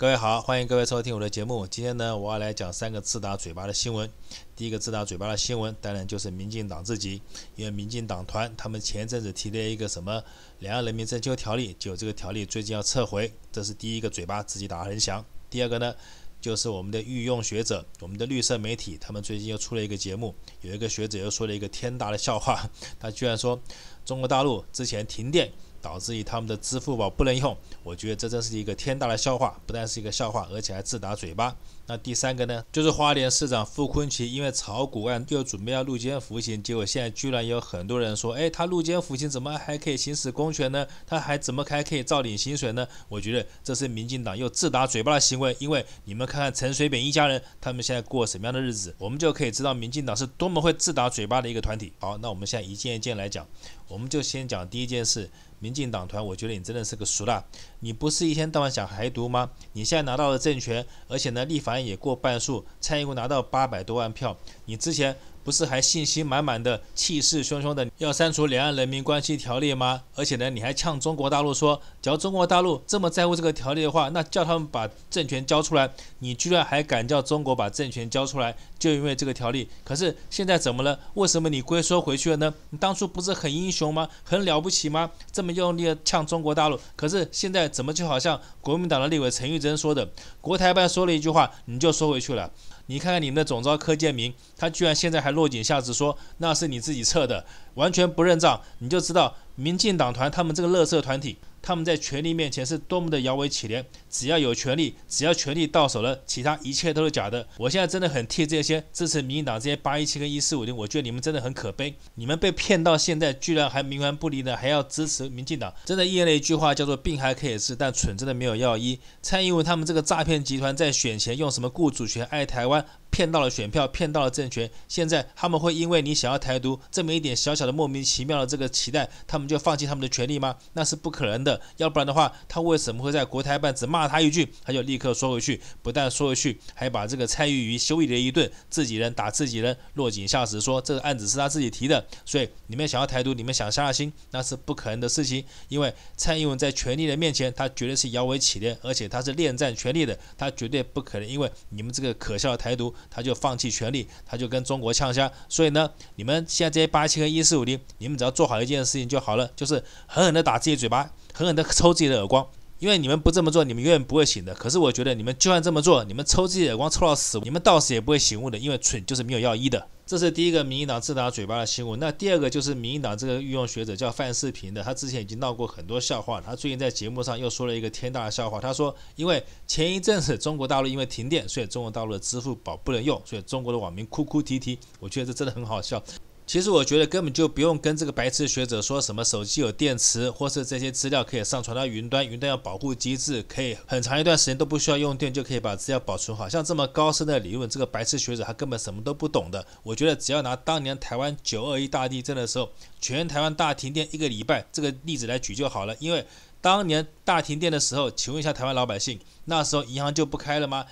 各位好，欢迎各位收听我的节目。今天呢，我要来讲三个自打嘴巴的新闻。第一个自打嘴巴的新闻，当然就是民进党自己，因为民进党团他们前阵子提了一个什么《两岸人民政修条例》，就这个条例最近要撤回，这是第一个嘴巴自己打得很响。第二个呢，就是我们的御用学者、我们的绿色媒体，他们最近又出了一个节目，有一个学者又说了一个天大的笑话，他居然说中国大陆之前停电。导致于他们的支付宝不能用，我觉得这真是一个天大的笑话，不但是一个笑话，而且还自打嘴巴。那第三个呢，就是花莲市长傅昆奇因为炒股案又准备要入监服刑，结果现在居然有很多人说，哎，他入监服刑怎么还可以行使公权呢？他还怎么还可以造点薪水呢？我觉得这是民进党又自打嘴巴的行为，因为你们看看陈水扁一家人，他们现在过什么样的日子，我们就可以知道民进党是多么会自打嘴巴的一个团体。好，那我们现在一件一件来讲。我们就先讲第一件事，民进党团，我觉得你真的是个俗辣，你不是一天到晚想还毒吗？你现在拿到了政权，而且呢，立法院也过半数，参与过拿到八百多万票，你之前。不是还信心满满的、气势汹汹的要删除两岸人民关系条例吗？而且呢，你还呛中国大陆说，只要中国大陆这么在乎这个条例的话，那叫他们把政权交出来。你居然还敢叫中国把政权交出来，就因为这个条例。可是现在怎么了？为什么你龟缩回去了呢？你当初不是很英雄吗？很了不起吗？这么用力的呛中国大陆，可是现在怎么就好像国民党的立委陈玉珍说的，国台办说了一句话，你就缩回去了。你看看你们的总召柯建明，他居然现在还落井下石，说那是你自己测的，完全不认账。你就知道民进党团他们这个乐色团体。他们在权力面前是多么的摇尾乞怜，只要有权力，只要权力到手了，其他一切都是假的。我现在真的很替这些支持民进党这些八一七跟一四五零，我觉得你们真的很可悲，你们被骗到现在，居然还冥顽不灵的，还要支持民进党。真的应了一句话，叫做“病还可以治，但蠢真的没有药医”。蔡英文他们这个诈骗集团在选前用什么“雇主权，爱台湾”。骗到了选票，骗到了政权。现在他们会因为你想要台独这么一点小小的、莫名其妙的这个期待，他们就放弃他们的权利吗？那是不可能的。要不然的话，他为什么会在国台办只骂他一句，他就立刻说回去？不但说回去，还把这个蔡英文修理了一顿。自己人打自己人，落井下石，说这个案子是他自己提的。所以你们想要台独，你们想下心，那是不可能的事情。因为蔡英文在权力的面前，他绝对是摇尾乞怜，而且他是恋战权力的，他绝对不可能因为你们这个可笑的台独。他就放弃权利，他就跟中国呛枪，所以呢，你们现在这些八七和一四五零，你们只要做好一件事情就好了，就是狠狠的打自己嘴巴，狠狠的抽自己的耳光。因为你们不这么做，你们永远不会醒的。可是我觉得，你们就算这么做，你们抽自己耳光抽到死，你们到死也不会醒悟的。因为蠢就是没有药医的。这是第一个民进党自打嘴巴的新闻。那第二个就是民进党这个御用学者叫范世平的，他之前已经闹过很多笑话。他最近在节目上又说了一个天大的笑话，他说，因为前一阵子中国大陆因为停电，所以中国大陆的支付宝不能用，所以中国的网民哭哭啼啼。我觉得这真的很好笑。其实我觉得根本就不用跟这个白痴学者说什么手机有电池，或是这些资料可以上传到云端，云端有保护机制，可以很长一段时间都不需要用电就可以把资料保存好。像这么高深的理论，这个白痴学者他根本什么都不懂的。我觉得只要拿当年台湾九二一大地震的时候，全台湾大停电一个礼拜这个例子来举就好了。因为当年大停电的时候，请问一下台湾老百姓，那时候银行就不开了吗？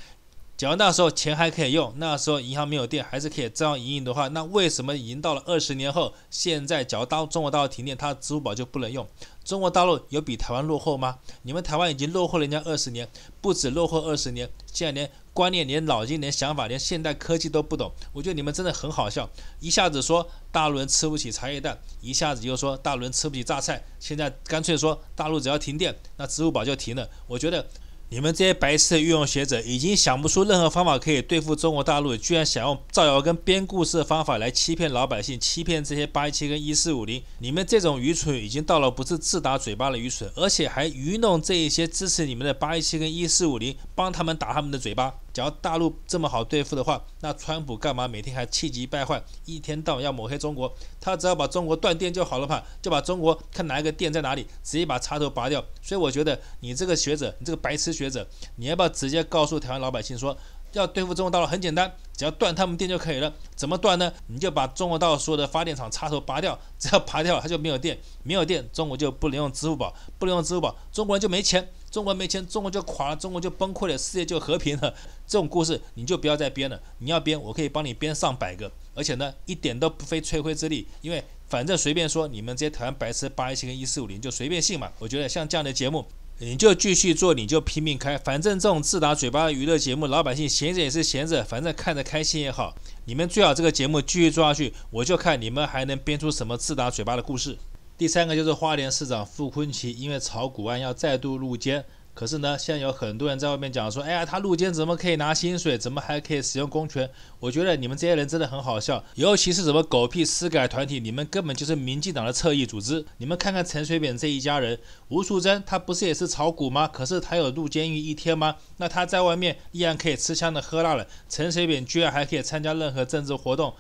假如那时候钱还可以用，那时候银行没有电还是可以照样运的话，那为什么已经到了二十年后，现在假如到中国大陆停电，它支付宝就不能用？中国大陆有比台湾落后吗？你们台湾已经落后人家二十年，不止落后二十年，现在连观念、连脑筋、连想法、连现代科技都不懂，我觉得你们真的很好笑。一下子说大陆人吃不起茶叶蛋，一下子又说大陆人吃不起榨菜，现在干脆说大陆只要停电，那支付宝就停了。我觉得。你们这些白痴的御用学者已经想不出任何方法可以对付中国大陆，居然想用造谣跟编故事的方法来欺骗老百姓，欺骗这些八一七跟一四五零。你们这种愚蠢已经到了不是自打嘴巴的愚蠢，而且还愚弄这一些支持你们的八一七跟一四五零，帮他们打他们的嘴巴。只要大陆这么好对付的话，那川普干嘛每天还气急败坏，一天到晚要抹黑中国？他只要把中国断电就好了嘛，就把中国看哪一个电在哪里，直接把插头拔掉。所以我觉得你这个学者，你这个白痴学者，你要不要直接告诉台湾老百姓说，要对付中国大陆很简单，只要断他们电就可以了？怎么断呢？你就把中国大陆所有的发电厂插头拔掉，只 要拔掉它就没有电，没有电中国就不能用支付宝，不能用支付宝中国人就没钱。中国没钱，中国就垮了，中国就崩溃了，世界就和平了。这种故事你就不要再编了。你要编，我可以帮你编上百个，而且呢，一点都不费吹灰之力。因为反正随便说，你们这些台湾白痴八一七跟一四五零就随便信嘛。我觉得像这样的节目，你就继续做，你就拼命开。反正这种自打嘴巴的娱乐节目，老百姓闲着也是闲着，反正看着开心也好。你们最好这个节目继续做下去，我就看你们还能编出什么自打嘴巴的故事。第三个就是花莲市长傅昆奇，因为炒股案要再度入监。可是呢，现在有很多人在外面讲说，哎呀，他入监怎么可以拿薪水？怎么还可以使用公权？我觉得你们这些人真的很好笑，尤其是什么狗屁私改团体，你们根本就是民进党的侧翼组织。你们看看陈水扁这一家人，吴淑珍她不是也是炒股吗？可是她有入监狱一天吗？那她在外面依然可以吃香的喝辣的，陈水扁居然还可以参加任何政治活动。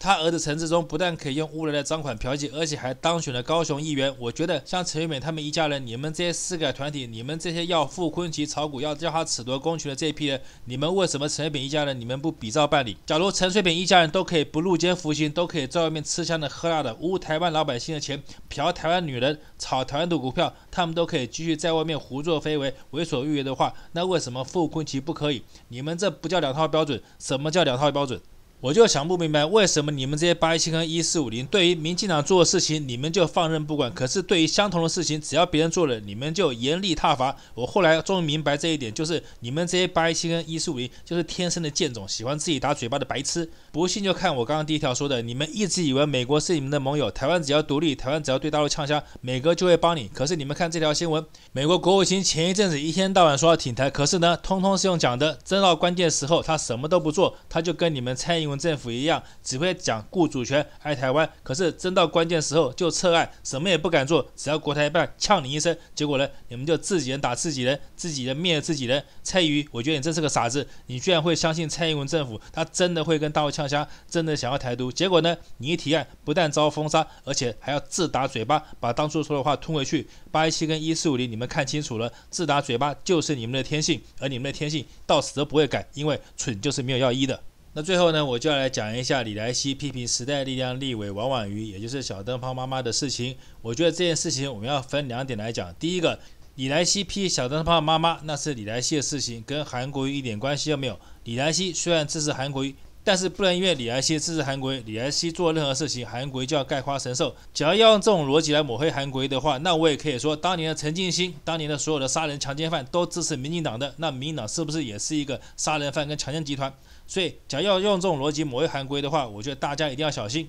他儿子陈志忠不但可以用污来的赃款嫖妓，而且还当选了高雄议员。我觉得像陈水扁他们一家人，你们这些私改团体，你们这些要傅坤奇炒股，要叫他褫夺公权的这批人，你们为什么陈水扁一家人你们不比照办理？假如陈水扁一家人都可以不入监服刑，都可以在外面吃香的喝辣的，污台湾老百姓的钱，嫖台湾女人，炒台湾赌股票，他们都可以继续在外面胡作非为，为所欲为的话，那为什么傅坤奇不可以？你们这不叫两套标准？什么叫两套标准？我就想不明白，为什么你们这些八一七跟一四五零对于民进党做的事情，你们就放任不管？可是对于相同的事情，只要别人做了，你们就严厉挞伐。我后来终于明白这一点，就是你们这些八一七跟一四五零就是天生的贱种，喜欢自己打嘴巴的白痴。不信就看我刚刚第一条说的，你们一直以为美国是你们的盟友，台湾只要独立，台湾只要对大陆呛枪，美国就会帮你。可是你们看这条新闻，美国国务卿前一阵子一天到晚说要挺台，可是呢，通通是用讲的，真到关键时候他什么都不做，他就跟你们餐文政府一样只会讲雇主权爱台湾，可是真到关键时候就撤案，什么也不敢做，只要国台办呛你一声，结果呢，你们就自己人打自己人，自己人灭自己人。蔡依我觉得你真是个傻子，你居然会相信蔡英文政府，他真的会跟大陆呛枪，真的想要台独。结果呢，你一提案不但遭封杀，而且还要自打嘴巴，把当初说的话吞回去。八一七跟一四五零，你们看清楚了，自打嘴巴就是你们的天性，而你们的天性到死都不会改，因为蠢就是没有药医的。那最后呢，我就要来讲一下李来西批评时代力量立委王婉瑜，也就是小灯泡妈妈的事情。我觉得这件事情我们要分两点来讲。第一个，李来西批小灯泡妈妈，那是李来西的事情，跟韩国瑜一点关系都没有。李来西虽然支持韩国瑜，但是不能因为李来西支持韩国瑜，李来西做任何事情，韩国瑜就要盖夸神兽。假如要用这种逻辑来抹黑韩国瑜的话，那我也可以说，当年的陈进兴，当年的所有的杀人强奸犯都支持民进党的，那民进党是不是也是一个杀人犯跟强奸集团？所以，假要用这种逻辑抹黑韩规的话，我觉得大家一定要小心，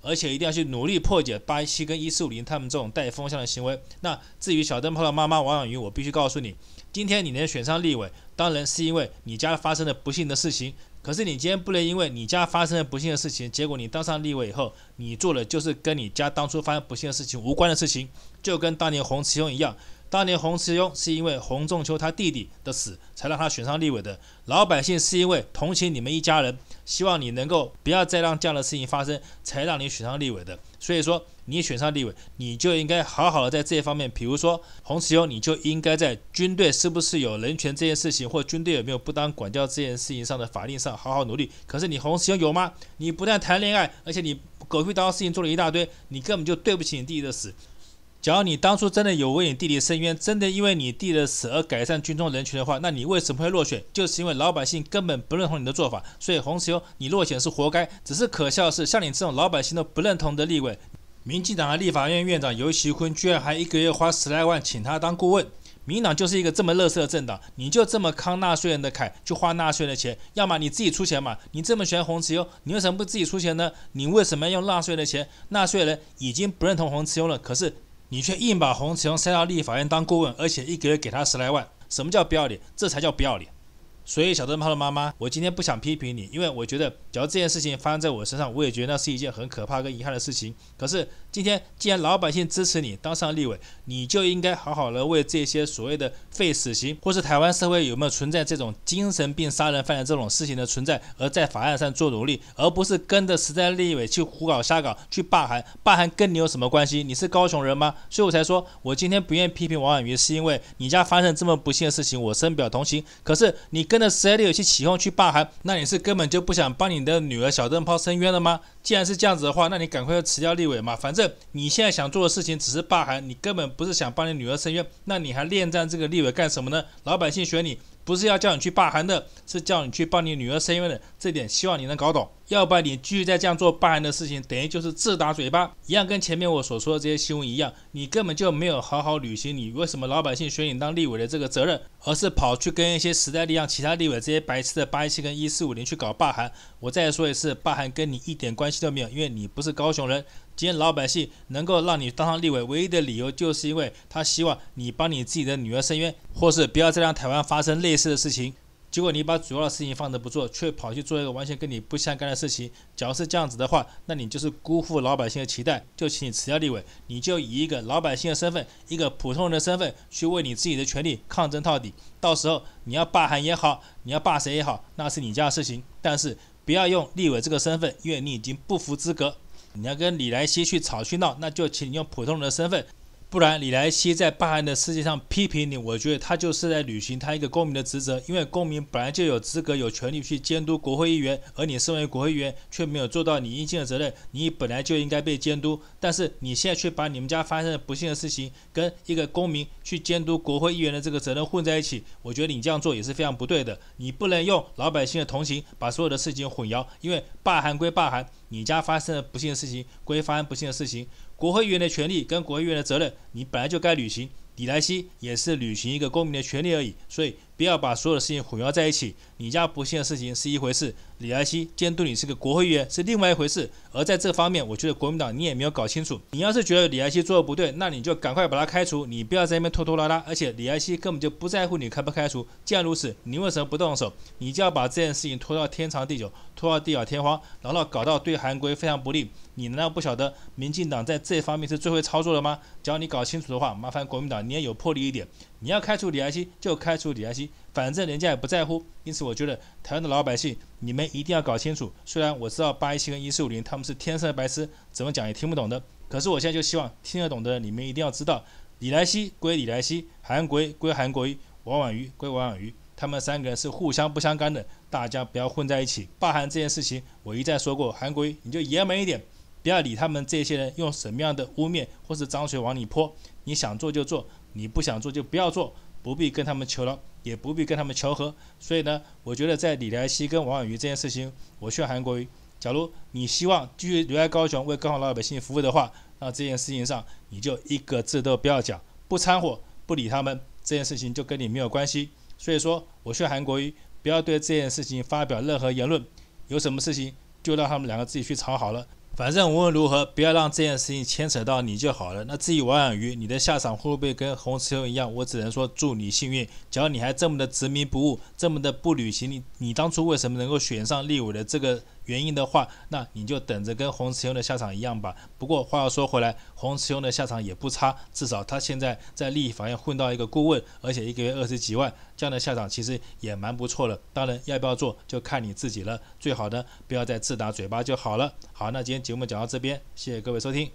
而且一定要去努力破解八一七跟一四五零他们这种带风向的行为。那至于小灯泡的妈妈王婉云，我必须告诉你，今天你能选上立委，当然是因为你家发生了不幸的事情。可是你今天不能因为你家发生了不幸的事情，结果你当上立委以后，你做的就是跟你家当初发生不幸的事情无关的事情，就跟当年洪慈雄一样。当年洪世庸是因为洪仲秋他弟弟的死，才让他选上立委的。老百姓是因为同情你们一家人，希望你能够不要再让这样的事情发生，才让你选上立委的。所以说，你选上立委，你就应该好好的在这些方面，比如说洪世庸，你就应该在军队是不是有人权这件事情，或军队有没有不当管教这件事情上的法令上好好努力。可是你洪世庸有吗？你不但谈恋爱，而且你狗屁当当事情做了一大堆，你根本就对不起你弟弟的死。只要你当初真的有为你弟弟伸冤，真的因为你弟的死而改善军中人群的话，那你为什么会落选？就是因为老百姓根本不认同你的做法。所以洪慈庸，你落选是活该。只是可笑的是，像你这种老百姓都不认同的立委，民进党的立法院院长尤绮坤居然还一个月花十来万请他当顾问。民党就是一个这么乐色的政党，你就这么慷纳税人的慨，去花纳税的钱，要么你自己出钱嘛。你这么喜欢洪慈庸，你为什么不自己出钱呢？你为什么要用纳税的钱？纳税人已经不认同洪慈庸了，可是。你却硬把洪启荣塞到立法院当顾问，而且一个月给他十来万，什么叫不要脸？这才叫不要脸。所以，小灯泡的妈妈，我今天不想批评你，因为我觉得，假如这件事情发生在我身上，我也觉得那是一件很可怕跟遗憾的事情。可是，今天既然老百姓支持你当上立委，你就应该好好的为这些所谓的废死刑，或是台湾社会有没有存在这种精神病杀人犯的这种事情的存在，而在法案上做努力，而不是跟着时代立委去胡搞瞎搞，去罢韩，罢韩跟你有什么关系？你是高雄人吗？所以我才说，我今天不愿意批评王婉瑜，是因为你家发生这么不幸的事情，我深表同情。可是你跟那谁还有去起哄去罢寒？那你是根本就不想帮你的女儿小灯泡伸冤了吗？既然是这样子的话，那你赶快要辞掉立伟嘛！反正你现在想做的事情只是罢寒，你根本不是想帮你女儿伸冤，那你还恋战这个立伟干什么呢？老百姓选你。不是要叫你去罢韩的，是叫你去帮你女儿申冤的。这点希望你能搞懂，要不然你继续再这样做罢韩的事情，等于就是自打嘴巴。一样跟前面我所说的这些新闻一样，你根本就没有好好履行你为什么老百姓选你当立委的这个责任，而是跑去跟一些时代力量其他立委这些白痴的八一七跟一四五零去搞罢韩。我再说一次，罢韩跟你一点关系都没有，因为你不是高雄人。今天老百姓能够让你当上立委，唯一的理由就是因为他希望你帮你自己的女儿伸冤，或是不要再让台湾发生类似的事情。结果你把主要的事情放着不做，却跑去做一个完全跟你不相干的事情。假如是这样子的话，那你就是辜负老百姓的期待，就请你辞掉立委。你就以一个老百姓的身份，一个普通人的身份，去为你自己的权利抗争到底。到时候你要罢韩也好，你要罢谁也好，那是你家的事情。但是不要用立委这个身份，因为你已经不服资格。你要跟李莱西去吵去闹，那就请你用普通人的身份，不然李莱西在办韩的世界上批评你，我觉得他就是在履行他一个公民的职责，因为公民本来就有资格、有权利去监督国会议员，而你身为国会议员却没有做到你应尽的责任，你本来就应该被监督，但是你现在却把你们家发生的不幸的事情跟一个公民去监督国会议员的这个责任混在一起，我觉得你这样做也是非常不对的，你不能用老百姓的同情把所有的事情混淆，因为罢韩归罢韩。你家发生了不幸的事情，归发生不幸的事情。国会议员的权利跟国会议员的责任，你本来就该履行。李莱西也是履行一个公民的权利而已，所以。不要把所有的事情混淆在一起。你家不幸的事情是一回事，李莱西监督你是个国会议员是另外一回事。而在这方面，我觉得国民党你也没有搞清楚。你要是觉得李莱西做的不对，那你就赶快把他开除，你不要在那边拖拖拉拉。而且李莱西根本就不在乎你开不开除。既然如此，你为什么不动手？你就要把这件事情拖到天长地久，拖到地老天荒，然后搞到对韩国非常不利。你难道不晓得民进党在这方面是最会操作的吗？只要你搞清楚的话，麻烦国民党你也有魄力一点。你要开除李来西，就开除李来西，反正人家也不在乎。因此，我觉得台湾的老百姓，你们一定要搞清楚。虽然我知道八一七跟一四五零他们是天生的白痴，怎么讲也听不懂的。可是我现在就希望听得懂的你们一定要知道，李来西归李来西，韩国归韩国王婉瑜归王婉瑜，他们三个人是互相不相干的。大家不要混在一起。霸韩这件事情，我一再说过，韩国你就爷们一点，不要理他们这些人用什么样的污蔑或是脏水往你泼，你想做就做。你不想做就不要做，不必跟他们求饶，也不必跟他们求和。所以呢，我觉得在李来希跟王婉瑜这件事情，我劝韩国瑜，假如你希望继续留在高雄为高雄老百姓服务的话，那这件事情上你就一个字都不要讲，不掺和，不理他们，这件事情就跟你没有关系。所以说，我劝韩国瑜不要对这件事情发表任何言论，有什么事情就让他们两个自己去吵好了。反正无论如何，不要让这件事情牵扯到你就好了。那至于王养鱼，你的下场会不会跟洪秋一样？我只能说祝你幸运。只要你还这么的执迷不悟，这么的不履行，你你当初为什么能够选上立委的这个？原因的话，那你就等着跟洪慈勇的下场一样吧。不过话要说回来，洪慈勇的下场也不差，至少他现在在利益法院混到一个顾问，而且一个月二十几万，这样的下场其实也蛮不错了。当然，要不要做就看你自己了。最好呢，不要再自打嘴巴就好了。好，那今天节目讲到这边，谢谢各位收听。